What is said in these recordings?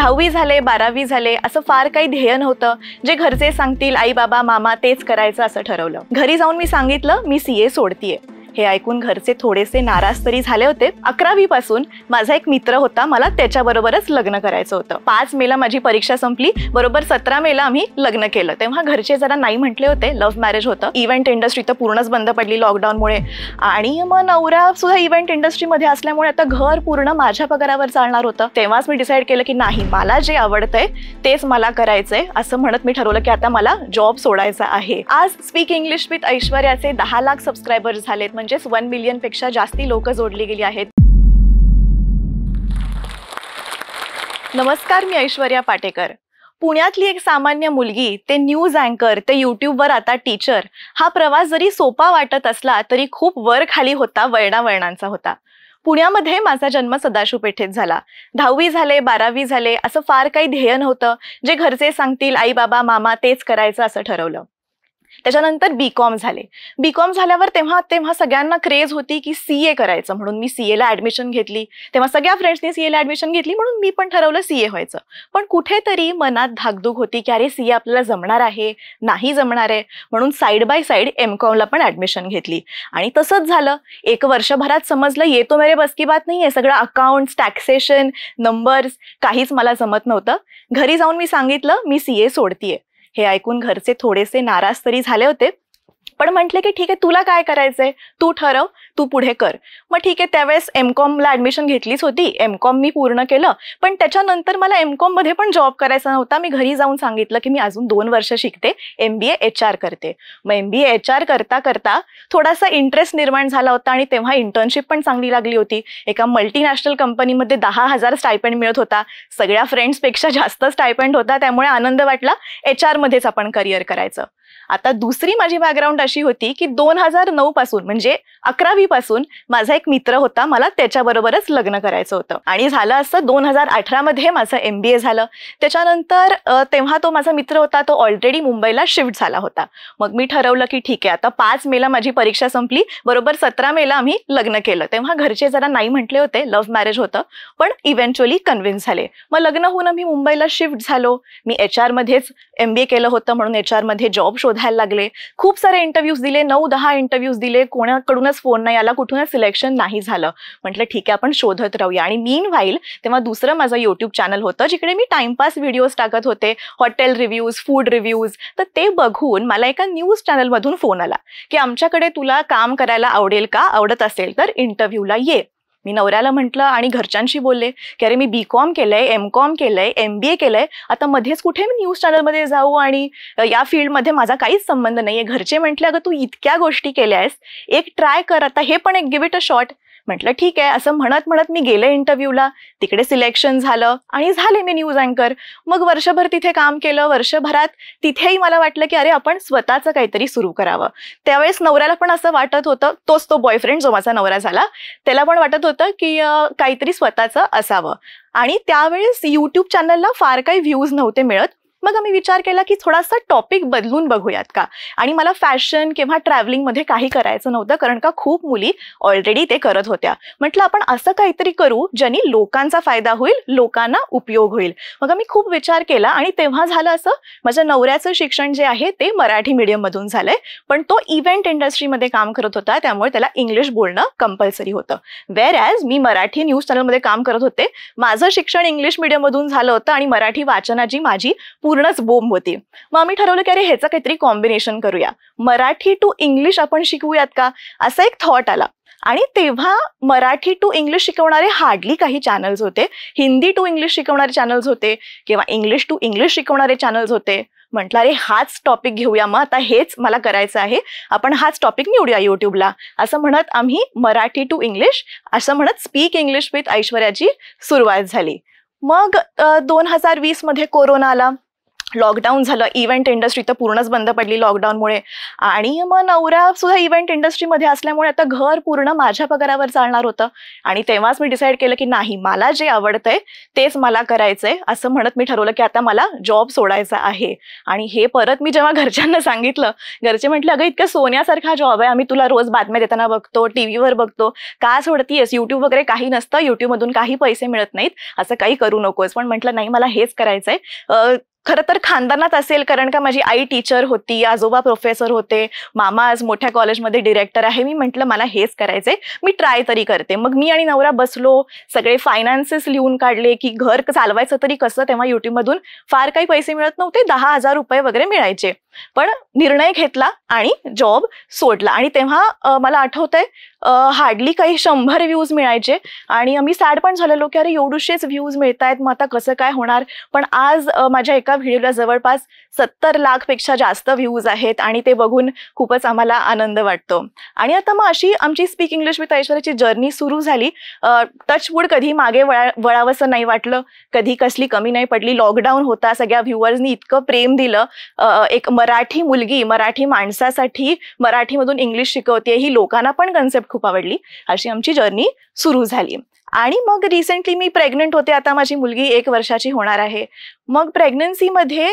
दहावी झाले बारावी झाले असं फार काही ध्येय नव्हतं जे घरचे सांगतील आई बाबा मामा तेच करायचं असं ठरवलं घरी जाऊन मी सांगितलं मी सी ए सोडतीये हे ऐकून घरचे थोडेसे नाराज तरी झाले होते अकरावी पासून माझा एक मित्र होता मला त्याच्याबरोबरच लग्न करायचं होतं पाच मेला माझी परीक्षा संपली बरोबर सतरा मेला आम्ही लग्न केलं तेव्हा घरचे जरा नाही म्हटले होते लव्ह मॅरेज होतं इव्हेंट इंडस्ट्री तर पूर्णच बंद पडली लॉकडाऊनमुळे आणि मग नवरा सुद्धा इव्हेंट इंडस्ट्रीमध्ये असल्यामुळे आता घर पूर्ण माझ्या पगारावर चालणार होतं तेव्हाच मी डिसाईड केलं की नाही मला जे आवडतंय तेच मला करायचंय असं म्हणत मी ठरवलं की आता मला जॉब सोडायचा आहे आज स्पीक इंग्लिश विथ ऐश्वर्याचे दहा लाख सबस्क्रायबर्स झालेत म्हणजेच वन पेक्षा जास्ती लोक जोडली गेली आहेत नमस्कार मी ऐश्वर्या पाटेकर पुण्यातली एक सामान्य मुलगी ते न्यूज अँकर ते युट्यूबवर आता टीचर हा प्रवास जरी सोपा वाटत असला तरी खूप वर खाली होता वळणावळणांचा होता पुण्यामध्ये माझा जन्म सदाशिव पेठेत झाला दहावी झाले बारावी झाले असं फार काही ध्येय नव्हतं जे घरचे सांगतील आई बाबा मामा तेच करायचं असं ठरवलं त्याच्यानंतर बी कॉम झाले बी कॉम झाल्यावर तेव्हा तेव्हा सगळ्यांना क्रेज होती की सी ए करायचं म्हणून मी सी एला ऍडमिशन घेतली तेव्हा सगळ्या फ्रेंड्सनी सी एला ऍडमिशन घेतली म्हणून मी पण ठरवलं सी ए व्हायचं पण कुठेतरी मनात धाकधूक होती की अरे सी ए आपल्याला जमणार आहे नाही जमणार आहे म्हणून साईड बाय साईड एम कॉमला पण ऍडमिशन घेतली आणि तसंच झालं एक वर्षभरात समजलं येतो मेरे बसकी बात नाही आहे सगळं अकाउंट्स टॅक्सेशन नंबर्स काहीच मला जमत नव्हतं घरी जाऊन मी सांगितलं मी सी ए सोडतीये हे ऐकून घरचे थोडेसे नाराज तरी झाले होते पण म्हटले की ठीक आहे तुला काय करायचंय तू ठरव तू पुढे कर मग ठीक आहे त्यावेळेस एम कॉमला ऍडमिशन घेतलीच होती एम कॉम मी पूर्ण केलं पण त्याच्यानंतर मला एम मध्ये पण जॉब करायचा नव्हता मी घरी जाऊन सांगितलं की मी अजून दोन वर्ष शिकते एम बी एच आर करते मग एम बी एच आर करता करता थोडासा इंटरेस्ट निर्माण झाला होता आणि तेव्हा इंटर्नशिप पण चांगली लागली होती एका मल्टीनॅशनल कंपनीमध्ये दहा हजार स्टायपेंड मिळत होता सगळ्या फ्रेंड्सपेक्षा जास्त स्टायपेंड होता त्यामुळे आनंद वाटला एच मध्येच आपण करिअर करायचं आता दुसरी माझी बॅकग्राऊंड बॅकग्राऊंड अशी होती की दोन हजार नऊ पासून म्हणजे अकरावी पासून माझा एक मित्र होता मला त्याच्याबरोबरच लग्न करायचं होतं आणि झालं असं दोन हजार अठरामध्ये माझं एम बी ए झालं त्याच्यानंतर तेव्हा तो माझा मित्र होता तो ऑलरेडी मुंबईला शिफ्ट झाला होता मग मी ठरवलं की ठीक आहे आता पाच मेला माझी परीक्षा संपली बरोबर सतरा मेला आम्ही लग्न केलं तेव्हा घरचे जरा नाही म्हटले होते लव्ह मॅरेज होतं पण इव्हेंच्युअली कन्व्हिन्स झाले मग लग्न होऊन आम्ही मुंबईला शिफ्ट झालो मी एच मध्येच एम बी ए केलं होतं म्हणून एच मध्ये जॉब शोधायला लागले खूप सारे इंटरव्ह्यूज दिले नऊ दहा इंटरव्ह्यूज दिले कोणाकडूनच फोन नाही आला कुठूनच सिलेक्शन नाही झालं म्हटलं ठीक आहे आपण शोधत राहूया आणि मीन व्हाईल तेव्हा दुसरं माझं युट्यूब चॅनल होतं जिकडे मी टाइमपास व्हिडिओज टाकत होते हॉटेल रिव्ह्यूज फूड रिव्ह्यूज तर ते बघून मला एका न्यूज चॅनलमधून फोन आला की आमच्याकडे तुला काम करायला आवडेल का आवडत असेल तर इंटरव्ह्यूला ये मी नवऱ्याला म्हटलं आणि घरच्यांशी बोलले की अरे मी बी कॉम केलंय एम कॉम केलंय एम बी ए केलंय आता मध्येच कुठे मी न्यूज चॅनलमध्ये जाऊ आणि या फील्डमध्ये माझा काहीच संबंध नाहीये घरचे म्हटले अगं तू इतक्या गोष्टी केल्या आहेस एक ट्राय कर आता हे पण एक गिव इट अ शॉट म्हटलं ठीक आहे असं म्हणत म्हणत मी गेले इंटरव्ह्यूला तिकडे सिलेक्शन झालं आणि झाले मी न्यूज अँकर मग वर्षभर तिथे काम केलं वर्षभरात तिथेही मला वाटलं की अरे आपण स्वतःचं काहीतरी सुरू करावं त्यावेळेस नवऱ्याला पण असं वाटत होतं तोच तो बॉयफ्रेंड जो माझा नवरा झाला त्याला पण वाटत होतं की काहीतरी स्वतःचं असावं आणि त्यावेळेस युट्यूब चॅनलला फार काही व्ह्यूज नव्हते मिळत मग आम्ही विचार केला की थोडासा टॉपिक बदलून बघूयात का आणि मला फॅशन किंवा ट्रॅव्हलिंगमध्ये काही करायचं नव्हतं कारण का खूप मुली ऑलरेडी ते करत होत्या म्हटलं आपण असं काहीतरी करू ज्यांनी लोकांचा फायदा होईल लोकांना उपयोग होईल मग आम्ही खूप विचार केला आणि तेव्हा झालं असं माझ्या नवऱ्याचं शिक्षण जे आहे ते मराठी मीडियममधून झालंय पण तो इव्हेंट इंडस्ट्रीमध्ये काम करत होता त्यामुळे त्याला इंग्लिश बोलणं कंपल्सरी होतं वेर ॲज मी मराठी न्यूज चॅनलमध्ये काम करत होते माझं शिक्षण इंग्लिश मीडियममधून झालं होतं आणि मराठी वाचनाची माझी पूर्णच बोंब होती मग आम्ही ठरवलं की अरे ह्याचं काहीतरी कॉम्बिनेशन करूया मराठी टू इंग्लिश आपण शिकवूयात का असा एक थॉट आला आणि तेव्हा मराठी टू इंग्लिश शिकवणारे हार्डली काही चॅनल्स होते हिंदी टू इंग्लिश शिकवणारे चॅनल्स होते किंवा इंग्लिश टू इंग्लिश शिकवणारे चॅनल्स होते म्हटलं अरे हाच टॉपिक घेऊया मग आता हेच मला करायचं आहे आपण हाच टॉपिक निवडूया युट्यूबला असं म्हणत आम्ही मराठी टू इंग्लिश असं म्हणत स्पीक इंग्लिश विथ ऐश्वर्याची सुरुवात झाली मग दोन हजार मध्ये कोरोना आला लॉकडाऊन झालं इव्हेंट इंडस्ट्री तर पूर्णच बंद पडली लॉकडाऊनमुळे आणि मग नवरा सुद्धा इव्हेंट इंडस्ट्रीमध्ये असल्यामुळे आता घर पूर्ण माझ्या पगारावर चालणार होतं आणि तेव्हाच मी डिसाईड केलं की नाही मला जे आवडतंय तेच मला करायचंय असं म्हणत मी ठरवलं की आता मला जॉब सोडायचा आहे आणि हे परत मी जेव्हा घरच्यांना सांगितलं घरचे म्हटलं अगं इतकं सोन्यासारखा जॉब आहे आम्ही तुला रोज बातम्या देताना बघतो टीव्हीवर बघतो का सोडतीयस युट्यूब वगैरे काही नसतं युट्यूबमधून काही पैसे मिळत नाहीत असं काही करू नकोस पण म्हटलं नाही मला हेच करायचंय खरं तर खानदानात असेल कारण का माझी आई टीचर होती आजोबा प्रोफेसर होते मामा आज मोठ्या कॉलेजमध्ये डिरेक्टर आहे मी म्हटलं मला हेच करायचंय मी ट्राय तरी करते मग मी आणि नवरा बसलो सगळे फायनान्सेस लिहून काढले की घर चालवायचं तरी कसं तेव्हा युट्यूबमधून फार काही पैसे मिळत नव्हते दहा हजार रुपये वगैरे मिळायचे पण निर्णय घेतला आणि जॉब सोडला आणि तेव्हा मला आठवतंय हार्डली काही शंभर व्ह्यूज मिळायचे आणि आम्ही सॅड पण झालेलो की अरे एवढूशेच व्ह्यूज मिळत आहेत मग आता कसं काय होणार पण आज माझ्या एका व्हिडिओला जवळपास सत्तर लाखपेक्षा जास्त व्ह्यूज आहेत आणि ते बघून खूपच आम्हाला आनंद वाटतो आणि आता मग अशी आमची स्पीक इंग्लिश विथ ऐश्वर्याची जर्नी सुरू झाली टचवूड कधी मागे वळा वळावंसं नाही वाटलं कधी कसली कमी नाही पडली लॉकडाऊन होता सगळ्या व्ह्युअर्सनी इतकं प्रेम दिलं एक मराठी मुलगी मराठी माणसासाठी मराठीमधून इंग्लिश शिकवते ही लोकांना पण कन्सेप्ट खूप आवडली अशी आमची जर्नी सुरू झाली आणि मग रिसेंटली मी प्रेग्नंट होते आता माझी मुलगी एक वर्षाची होणार आहे मग प्रेग्नन्सीमध्ये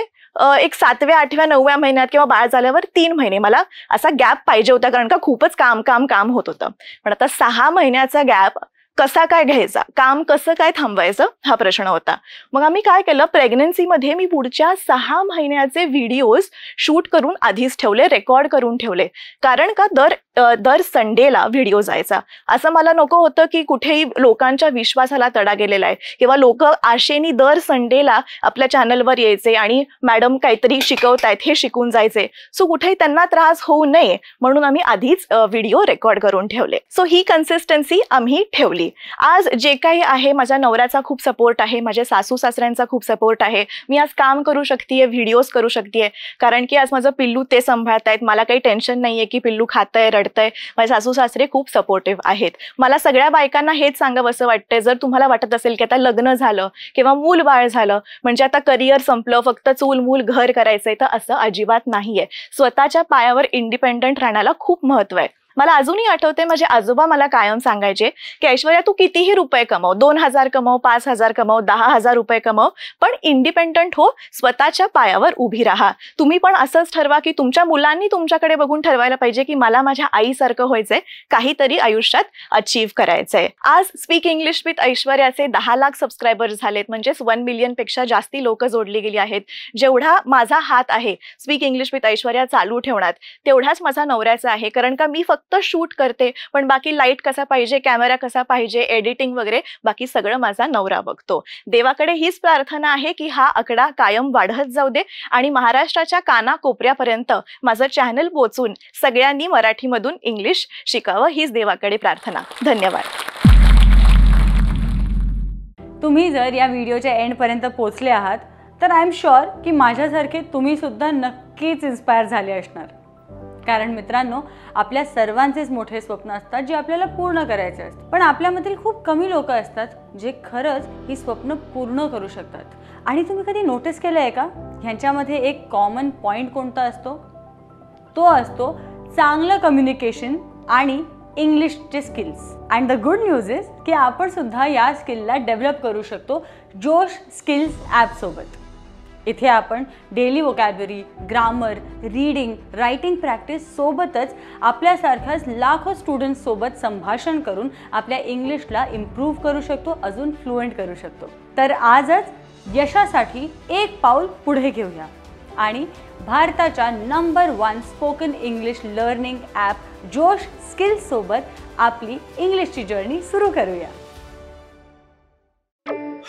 एक सातव्या आठव्या नवव्या महिन्यात किंवा बाळ झाल्यावर तीन महिने मला असा गॅप पाहिजे होता कारण का खूपच काम काम काम होत होतं पण आता सहा महिन्याचा गॅप कसा काय घ्यायचा काम कसं काय थांबवायचं हा प्रश्न होता मग आम्ही काय केलं प्रेग्नन्सीमध्ये मी पुढच्या सहा महिन्याचे व्हिडिओज शूट करून आधीच ठेवले रेकॉर्ड करून ठेवले कारण का दर दर संडेला व्हिडिओ जायचा असं मला नको होतं की कुठेही लोकांच्या विश्वासाला तडा गेलेला आहे किंवा लोक आशेनी दर संडेला आपल्या चॅनलवर यायचे आणि मॅडम काहीतरी आहेत हे शिकून जायचे सो कुठेही त्यांना त्रास होऊ नये म्हणून आम्ही आधीच व्हिडिओ रेकॉर्ड करून ठेवले सो ही कन्सिस्टन्सी आम्ही ठेवली आज जे काही आहे माझ्या नवऱ्याचा खूप सपोर्ट आहे माझ्या सासू सासऱ्यांचा खूप सपोर्ट आहे मी आज काम करू शकते व्हिडिओज करू शकते कारण की आज माझं पिल्लू ते सांभाळतायत मला काही टेन्शन नाही आहे की पिल्लू खात आहे घडतंय माझे सासू सासरे खूप सपोर्टिव्ह आहेत मला सगळ्या बायकांना हेच सांगावं असं वाटतंय जर तुम्हाला वाटत असेल की आता लग्न झालं किंवा मूल बाळ झालं म्हणजे आता करिअर संपलं फक्त चूल मूल घर करायचंय तर असं अजिबात नाहीये स्वतःच्या पायावर इंडिपेंडंट राहण्याला खूप महत्व आहे मला अजूनही आठवते माझे आजोबा मला कायम सांगायचे की ऐश्वर्या तू कितीही रुपये कमव दोन हजार कमव पाच हजार कमव दहा हजार रुपये कमव पण इंडिपेंडंट हो स्वतःच्या पायावर उभी राहा तुम्ही पण असंच ठरवा की तुमच्या मुलांनी तुमच्याकडे बघून ठरवायला पाहिजे की मला माझ्या आईसारखं व्हायचंय काहीतरी आयुष्यात अचीव्ह करायचंय आज स्पीक इंग्लिश विथ ऐश्वर्याचे दहा लाख सबस्क्रायबर्स झालेत म्हणजेच वन मिलियन पेक्षा जास्ती लोक जोडली गेली आहेत जेवढा माझा हात आहे स्पीक इंग्लिश विथ ऐश्वर्या चालू ठेवण्यात तेवढाच माझा नवऱ्याचा आहे कारण का मी फक्त फक्त शूट करते पण बाकी लाईट कसा पाहिजे कॅमेरा कसा पाहिजे एडिटिंग वगैरे बाकी सगळं माझा नवरा बघतो देवाकडे हीच प्रार्थना आहे की हा आकडा कायम वाढत जाऊ दे आणि महाराष्ट्राच्या कानाकोपऱ्यापर्यंत माझं चॅनल पोचून सगळ्यांनी मराठीमधून इंग्लिश शिकावं हीच देवाकडे प्रार्थना धन्यवाद तुम्ही जर या व्हिडिओच्या एंडपर्यंत पोचले आहात तर आय एम शुअर की माझ्यासारखे तुम्हीसुद्धा नक्कीच इन्स्पायर झाले असणार कारण मित्रांनो आपल्या सर्वांचेच मोठे स्वप्न असतात जे आपल्याला पूर्ण करायचे असतात पण आपल्यामधील खूप कमी लोक असतात जे खरंच ही स्वप्न पूर्ण करू शकतात आणि तुम्ही कधी नोटीस केलं आहे का ह्यांच्यामध्ये एक कॉमन पॉईंट कोणता असतो तो असतो चांगलं कम्युनिकेशन आणि इंग्लिशचे skills and the good news is की आपण सुद्धा या स्किलला डेव्हलप करू शकतो जोश स्किल्स ॲपसोबत इथे आपण daily vocabulary grammar reading writing practice सोबतच आपल्यासारख्याच लाखो स्टुडंट्ससोबत संभाषण करून आपल्या इंग्लिशला इम्प्रूव्ह करू शकतो अजून फ्लुएंट करू शकतो तर आजच यशासाठी एक पाऊल पुढे घेऊया आणि भारताच्या number one spoken English learning app Josh स्किल्ससोबत आपली इंग्लिशची जर्नी सुरू करूया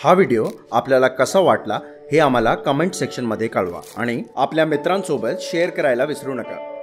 हा व्हिडिओ आपल्याला कसा वाटला हे आम्हाला कमेंट सेक्शनमध्ये कळवा आणि आपल्या मित्रांसोबत शेअर करायला विसरू नका